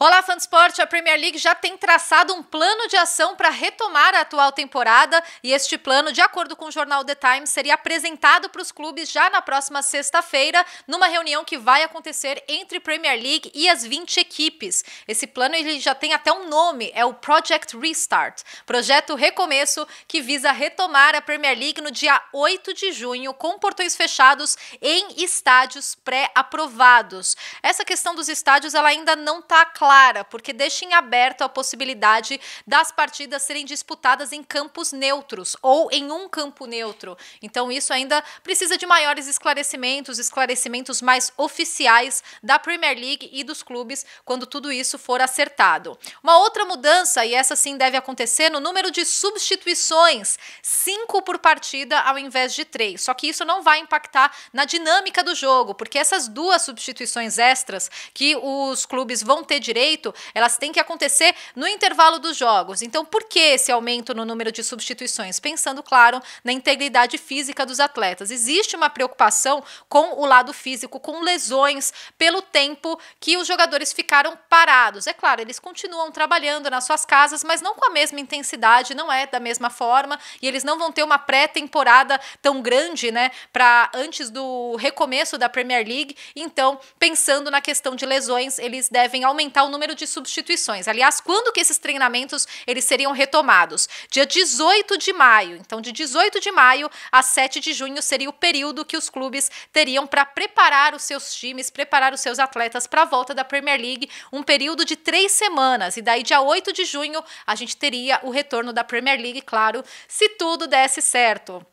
Olá, fã de esporte! A Premier League já tem traçado um plano de ação para retomar a atual temporada e este plano, de acordo com o jornal The Times, seria apresentado para os clubes já na próxima sexta-feira, numa reunião que vai acontecer entre Premier League e as 20 equipes. Esse plano ele já tem até um nome, é o Project Restart, projeto recomeço que visa retomar a Premier League no dia 8 de junho com portões fechados em estádios pré-aprovados. Essa questão dos estádios ela ainda não está clara clara, porque deixa em aberto a possibilidade das partidas serem disputadas em campos neutros ou em um campo neutro. Então, isso ainda precisa de maiores esclarecimentos, esclarecimentos mais oficiais da Premier League e dos clubes quando tudo isso for acertado. Uma outra mudança, e essa sim deve acontecer, no número de substituições: cinco por partida ao invés de três. Só que isso não vai impactar na dinâmica do jogo, porque essas duas substituições extras que os clubes vão ter direito direito, elas têm que acontecer no intervalo dos jogos. Então, por que esse aumento no número de substituições? Pensando, claro, na integridade física dos atletas. Existe uma preocupação com o lado físico, com lesões, pelo tempo que os jogadores ficaram parados. É claro, eles continuam trabalhando nas suas casas, mas não com a mesma intensidade, não é da mesma forma, e eles não vão ter uma pré-temporada tão grande, né, para antes do recomeço da Premier League. Então, pensando na questão de lesões, eles devem aumentar o o número de substituições. Aliás, quando que esses treinamentos eles seriam retomados? Dia 18 de maio. Então, de 18 de maio a 7 de junho seria o período que os clubes teriam para preparar os seus times, preparar os seus atletas para a volta da Premier League, um período de três semanas. E daí, dia 8 de junho, a gente teria o retorno da Premier League, claro, se tudo desse certo.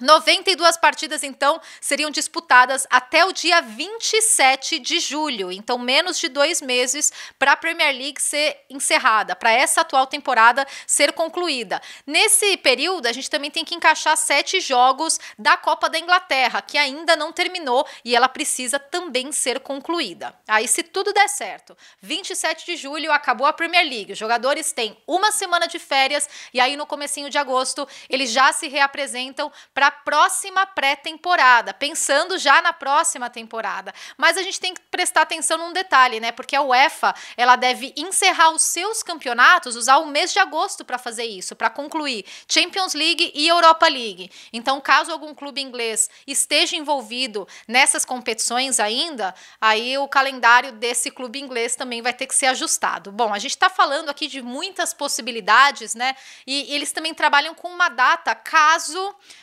92 partidas, então, seriam disputadas até o dia 27 de julho, então menos de dois meses para a Premier League ser encerrada, para essa atual temporada ser concluída. Nesse período, a gente também tem que encaixar sete jogos da Copa da Inglaterra, que ainda não terminou e ela precisa também ser concluída. Aí, se tudo der certo, 27 de julho acabou a Premier League, os jogadores têm uma semana de férias e aí no comecinho de agosto eles já se reapresentam para próxima pré-temporada, pensando já na próxima temporada. Mas a gente tem que prestar atenção num detalhe, né? Porque a UEFA, ela deve encerrar os seus campeonatos, usar o mês de agosto para fazer isso, para concluir Champions League e Europa League. Então, caso algum clube inglês esteja envolvido nessas competições ainda, aí o calendário desse clube inglês também vai ter que ser ajustado. Bom, a gente está falando aqui de muitas possibilidades, né? E, e eles também trabalham com uma data caso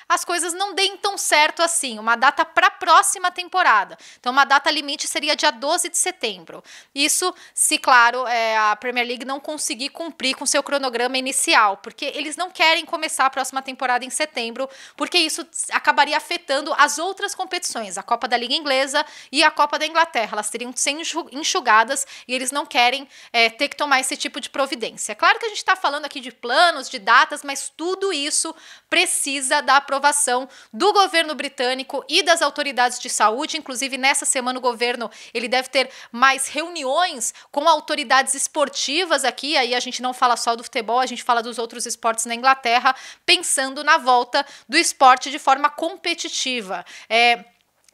as coisas não deem tão certo assim. Uma data para a próxima temporada. Então, uma data limite seria dia 12 de setembro. Isso, se claro, é, a Premier League não conseguir cumprir com seu cronograma inicial, porque eles não querem começar a próxima temporada em setembro, porque isso acabaria afetando as outras competições, a Copa da Liga Inglesa e a Copa da Inglaterra. Elas teriam que ser enxugadas e eles não querem é, ter que tomar esse tipo de providência. Claro que a gente está falando aqui de planos, de datas, mas tudo isso precisa da aprovação preocupação do governo britânico e das autoridades de saúde. Inclusive, nessa semana, o governo ele deve ter mais reuniões com autoridades esportivas aqui. Aí a gente não fala só do futebol, a gente fala dos outros esportes na Inglaterra, pensando na volta do esporte de forma competitiva. É,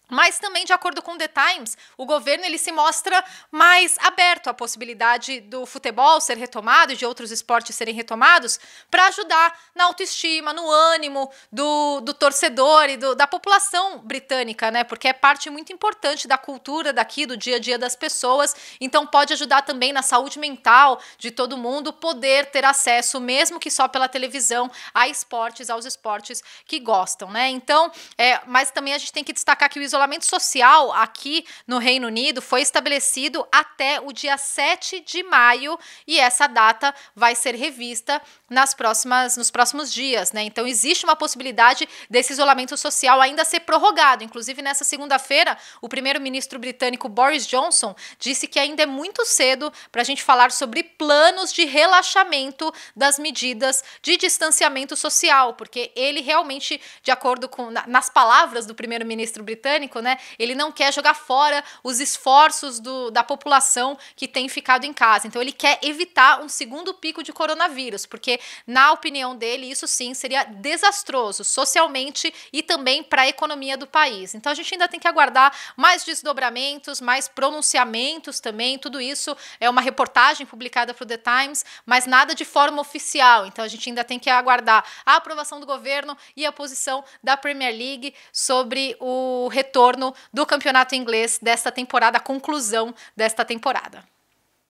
mas também, de acordo com The Times, o governo ele se mostra mais aberto à possibilidade do futebol ser retomado e de outros esportes serem retomados para ajudar na autoestima, no ânimo do, do torcedor e do, da população britânica, né? Porque é parte muito importante da cultura daqui, do dia a dia das pessoas. Então, pode ajudar também na saúde mental de todo mundo poder ter acesso, mesmo que só pela televisão, a esportes, aos esportes que gostam, né? Então, é, mas também a gente tem que destacar que o isolamento social aqui no Reino Unido foi estabelecido até o dia 7 de maio e essa data vai ser revista nas próximas, nos próximos dias, né? Então existe uma possibilidade desse isolamento social ainda ser prorrogado. Inclusive, nessa segunda-feira, o primeiro-ministro britânico Boris Johnson disse que ainda é muito cedo para a gente falar sobre planos de relaxamento das medidas de distanciamento social, porque ele realmente, de acordo com nas palavras do primeiro-ministro britânico, britânico, né? Ele não quer jogar fora os esforços do, da população que tem ficado em casa. Então ele quer evitar um segundo pico de coronavírus, porque na opinião dele isso sim seria desastroso socialmente e também para a economia do país. Então a gente ainda tem que aguardar mais desdobramentos, mais pronunciamentos também. Tudo isso é uma reportagem publicada para o The Times, mas nada de forma oficial. Então a gente ainda tem que aguardar a aprovação do governo e a posição da Premier League sobre o retorno retorno do campeonato inglês desta temporada, a conclusão desta temporada.